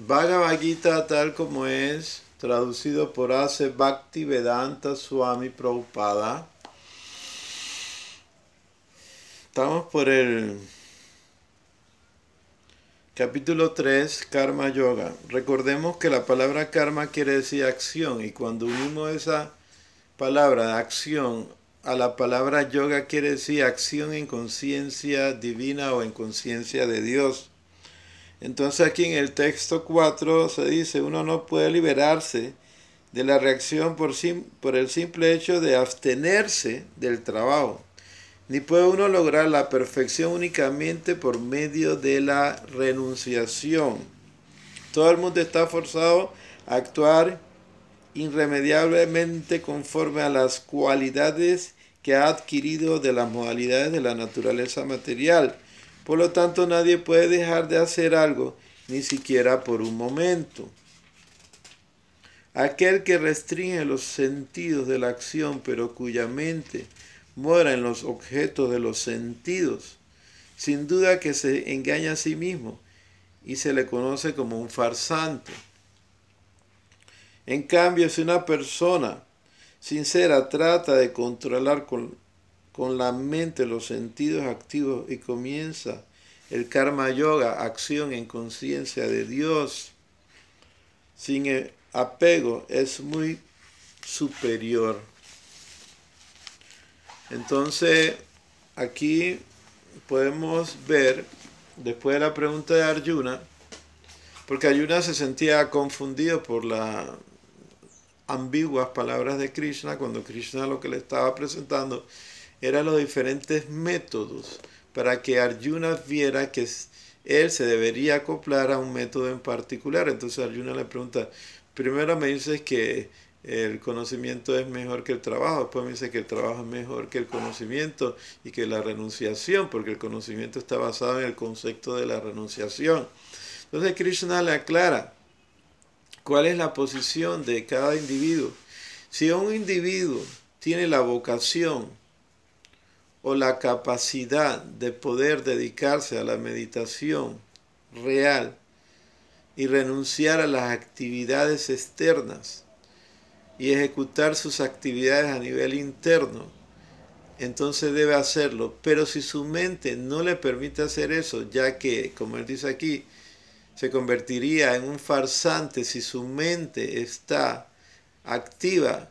Bhagavad Gita tal como es, traducido por Ace Bhakti Vedanta Swami Prabhupada. Estamos por el capítulo 3, Karma Yoga. Recordemos que la palabra karma quiere decir acción y cuando unimos esa palabra acción a la palabra yoga quiere decir acción en conciencia divina o en conciencia de Dios. Entonces aquí en el texto 4 se dice, uno no puede liberarse de la reacción por, por el simple hecho de abstenerse del trabajo, ni puede uno lograr la perfección únicamente por medio de la renunciación. Todo el mundo está forzado a actuar irremediablemente conforme a las cualidades que ha adquirido de las modalidades de la naturaleza material por lo tanto, nadie puede dejar de hacer algo, ni siquiera por un momento. Aquel que restringe los sentidos de la acción, pero cuya mente mora en los objetos de los sentidos, sin duda que se engaña a sí mismo y se le conoce como un farsante. En cambio, si una persona sincera trata de controlar con con la mente, los sentidos activos y comienza el karma yoga, acción en conciencia de Dios, sin e, apego, es muy superior. Entonces, aquí podemos ver, después de la pregunta de Arjuna, porque Arjuna se sentía confundido por las ambiguas palabras de Krishna, cuando Krishna lo que le estaba presentando eran los diferentes métodos para que Arjuna viera que él se debería acoplar a un método en particular. Entonces Arjuna le pregunta, primero me dice que el conocimiento es mejor que el trabajo, después me dice que el trabajo es mejor que el conocimiento y que la renunciación, porque el conocimiento está basado en el concepto de la renunciación. Entonces Krishna le aclara cuál es la posición de cada individuo. Si un individuo tiene la vocación o la capacidad de poder dedicarse a la meditación real y renunciar a las actividades externas y ejecutar sus actividades a nivel interno, entonces debe hacerlo. Pero si su mente no le permite hacer eso, ya que, como él dice aquí, se convertiría en un farsante si su mente está activa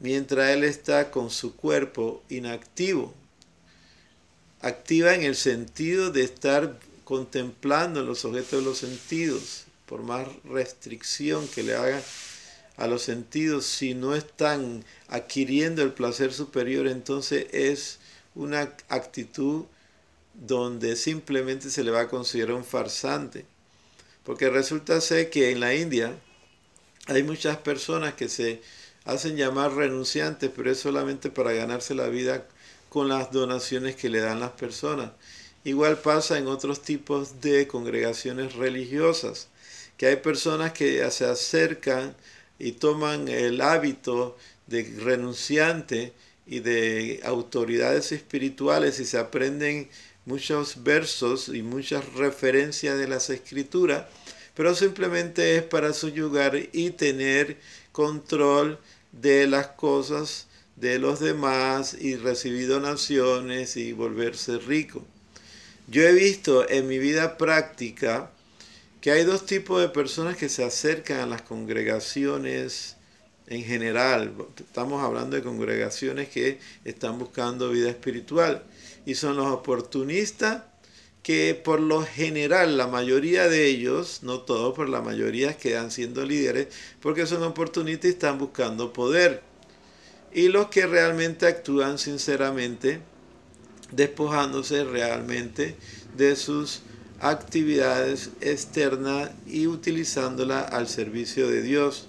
mientras él está con su cuerpo inactivo activa en el sentido de estar contemplando los objetos de los sentidos, por más restricción que le haga a los sentidos, si no están adquiriendo el placer superior, entonces es una actitud donde simplemente se le va a considerar un farsante. Porque resulta ser que en la India hay muchas personas que se hacen llamar renunciantes, pero es solamente para ganarse la vida con las donaciones que le dan las personas. Igual pasa en otros tipos de congregaciones religiosas, que hay personas que se acercan y toman el hábito de renunciante y de autoridades espirituales y se aprenden muchos versos y muchas referencias de las escrituras, pero simplemente es para suyugar y tener control de las cosas de los demás y recibir donaciones y volverse rico. Yo he visto en mi vida práctica que hay dos tipos de personas que se acercan a las congregaciones en general. Estamos hablando de congregaciones que están buscando vida espiritual y son los oportunistas que por lo general la mayoría de ellos, no todos, pero la mayoría quedan siendo líderes porque son oportunistas y están buscando poder y los que realmente actúan sinceramente, despojándose realmente de sus actividades externas y utilizándola al servicio de Dios.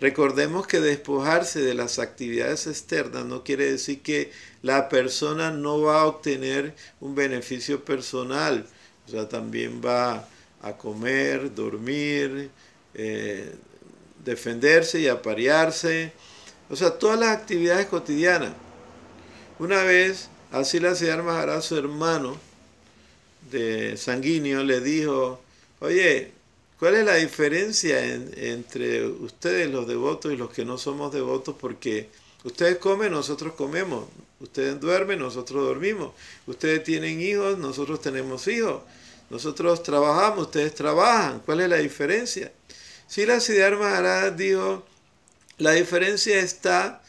Recordemos que despojarse de las actividades externas no quiere decir que la persona no va a obtener un beneficio personal, o sea, también va a comer, dormir, eh, defenderse y aparearse, o sea, todas las actividades cotidianas. Una vez, Asila Sidhar Maharaj, su hermano de sanguíneo, le dijo, oye, ¿cuál es la diferencia entre ustedes, los devotos, y los que no somos devotos? Porque ustedes comen, nosotros comemos. Ustedes duermen, nosotros dormimos. Ustedes tienen hijos, nosotros tenemos hijos. Nosotros trabajamos, ustedes trabajan. ¿Cuál es la diferencia? Si la dijo, la diferencia está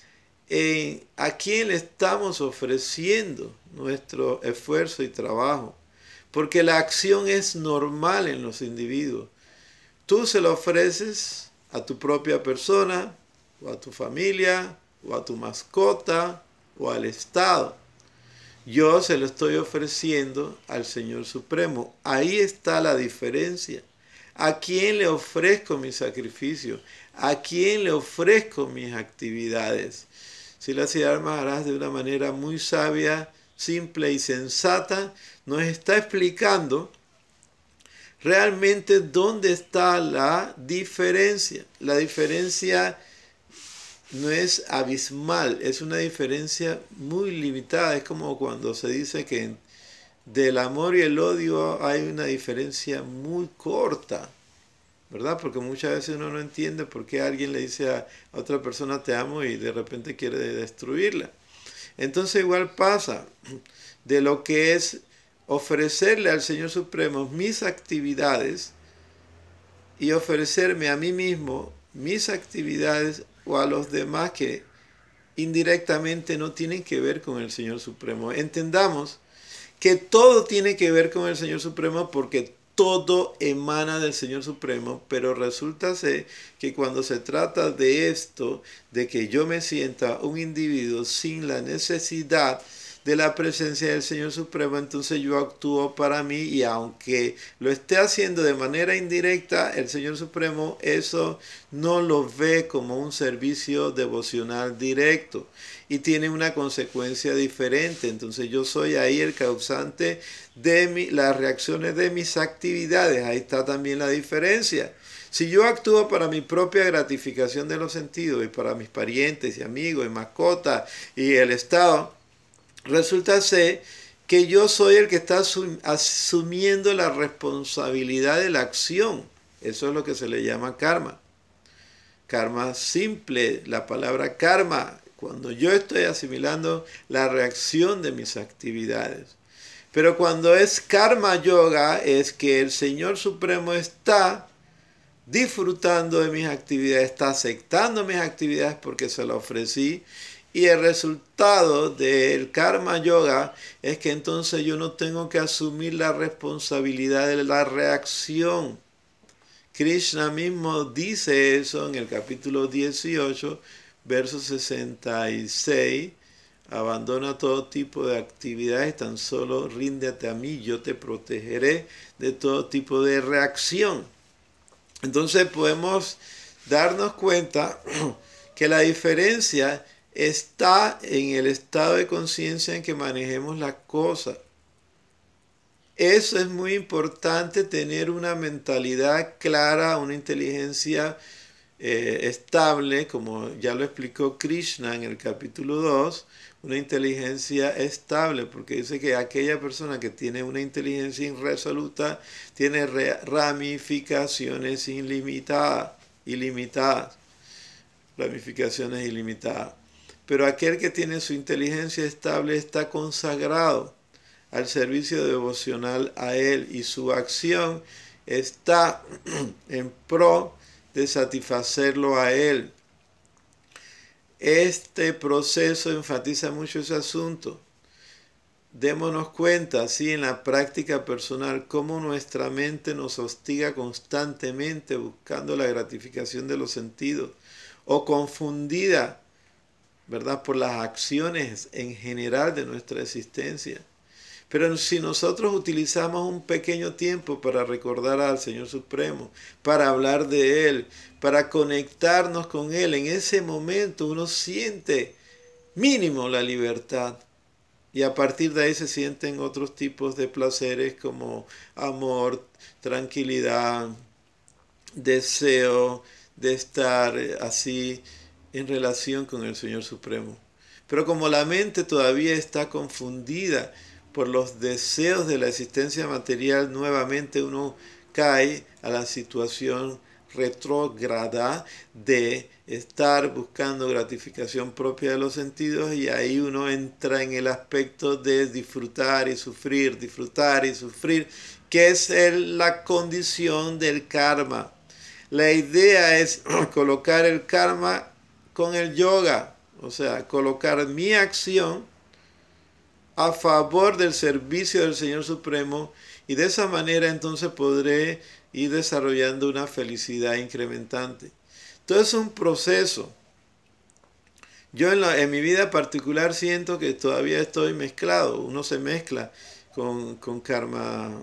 en a quién le estamos ofreciendo nuestro esfuerzo y trabajo, porque la acción es normal en los individuos. Tú se lo ofreces a tu propia persona, o a tu familia, o a tu mascota, o al Estado. Yo se lo estoy ofreciendo al Señor Supremo. Ahí está la diferencia. ¿A quién le ofrezco mi sacrificio? ¿A quién le ofrezco mis actividades? Si la armas harás de una manera muy sabia, simple y sensata, nos está explicando realmente dónde está la diferencia. La diferencia no es abismal, es una diferencia muy limitada. Es como cuando se dice que del amor y el odio hay una diferencia muy corta, ¿verdad? Porque muchas veces uno no entiende por qué alguien le dice a otra persona te amo y de repente quiere destruirla. Entonces igual pasa de lo que es ofrecerle al Señor Supremo mis actividades y ofrecerme a mí mismo mis actividades o a los demás que indirectamente no tienen que ver con el Señor Supremo. Entendamos que todo tiene que ver con el Señor Supremo porque todo emana del Señor Supremo, pero resulta ser que cuando se trata de esto, de que yo me sienta un individuo sin la necesidad de la presencia del Señor Supremo, entonces yo actúo para mí y aunque lo esté haciendo de manera indirecta, el Señor Supremo eso no lo ve como un servicio devocional directo y tiene una consecuencia diferente. Entonces yo soy ahí el causante de las reacciones de mis actividades. Ahí está también la diferencia. Si yo actúo para mi propia gratificación de los sentidos y para mis parientes y amigos y mascotas y el Estado, resulta ser que yo soy el que está asumiendo la responsabilidad de la acción. Eso es lo que se le llama karma. Karma simple, la palabra karma cuando yo estoy asimilando la reacción de mis actividades. Pero cuando es karma yoga es que el Señor Supremo está disfrutando de mis actividades, está aceptando mis actividades porque se las ofrecí. Y el resultado del karma yoga es que entonces yo no tengo que asumir la responsabilidad de la reacción. Krishna mismo dice eso en el capítulo 18 Verso 66, abandona todo tipo de actividades, tan solo ríndete a mí, yo te protegeré de todo tipo de reacción. Entonces podemos darnos cuenta que la diferencia está en el estado de conciencia en que manejemos las cosa. Eso es muy importante, tener una mentalidad clara, una inteligencia eh, estable, como ya lo explicó Krishna en el capítulo 2, una inteligencia estable, porque dice que aquella persona que tiene una inteligencia irresoluta tiene ramificaciones ilimitadas, ilimitadas, ramificaciones ilimitadas. Pero aquel que tiene su inteligencia estable está consagrado al servicio devocional a él y su acción está en pro de satisfacerlo a Él. Este proceso enfatiza mucho ese asunto. Démonos cuenta, así en la práctica personal, cómo nuestra mente nos hostiga constantemente buscando la gratificación de los sentidos o confundida, ¿verdad?, por las acciones en general de nuestra existencia. Pero si nosotros utilizamos un pequeño tiempo para recordar al Señor Supremo, para hablar de Él, para conectarnos con Él, en ese momento uno siente mínimo la libertad. Y a partir de ahí se sienten otros tipos de placeres como amor, tranquilidad, deseo de estar eh, así en relación con el Señor Supremo. Pero como la mente todavía está confundida, por los deseos de la existencia material, nuevamente uno cae a la situación retrógrada de estar buscando gratificación propia de los sentidos y ahí uno entra en el aspecto de disfrutar y sufrir, disfrutar y sufrir, que es la condición del karma. La idea es colocar el karma con el yoga, o sea, colocar mi acción a favor del servicio del Señor Supremo y de esa manera entonces podré ir desarrollando una felicidad incrementante. Todo es un proceso. Yo en, en, mi vida particular siento que todavía estoy mezclado, uno se mezcla con, con karma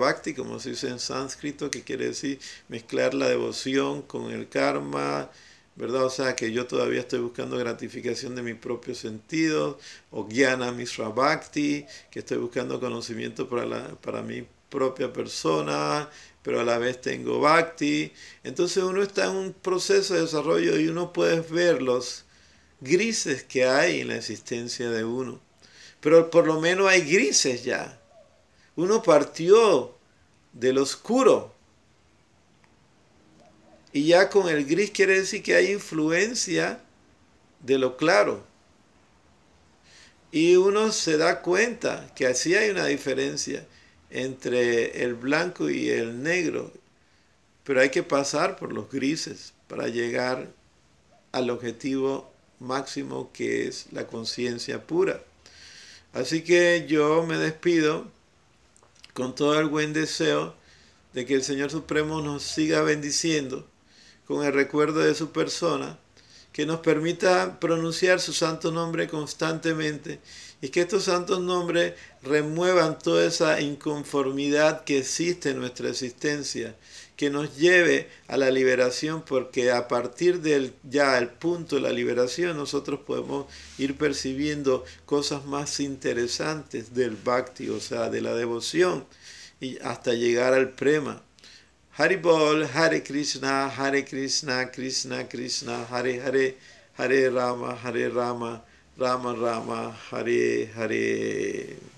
bhakti como se dice en sánscrito, que quiere decir mezclar la devoción con el karma, ¿verdad? O sea, que yo todavía estoy buscando gratificación de mis propios sentidos, o Gyana Mishra Bhakti, que estoy buscando conocimiento para, la, para mi propia persona, pero a la vez tengo Bhakti. Entonces uno está en un proceso de desarrollo y uno puede ver los grises que hay en la existencia de uno. Pero por lo menos hay grises ya. Uno partió del oscuro y ya con el gris quiere decir que hay influencia de lo claro. Y uno se da cuenta que así hay una diferencia entre el blanco y el negro. Pero hay que pasar por los grises para llegar al objetivo máximo que es la conciencia pura. Así que yo me despido con todo el buen deseo de que el Señor Supremo nos siga bendiciendo con el recuerdo de su persona, que nos permita pronunciar su santo nombre constantemente y que estos santos nombres remuevan toda esa inconformidad que existe en nuestra existencia, que nos lleve a la liberación, porque a partir del ya el punto de la liberación nosotros podemos ir percibiendo cosas más interesantes del bhakti, o sea, de la devoción, y hasta llegar al prema. Hari बोल हरे कृष्णा हरे कृष्णा कृष्णा कृष्णा हरे हरे हरे राम हरे राम राम राम हरे हरे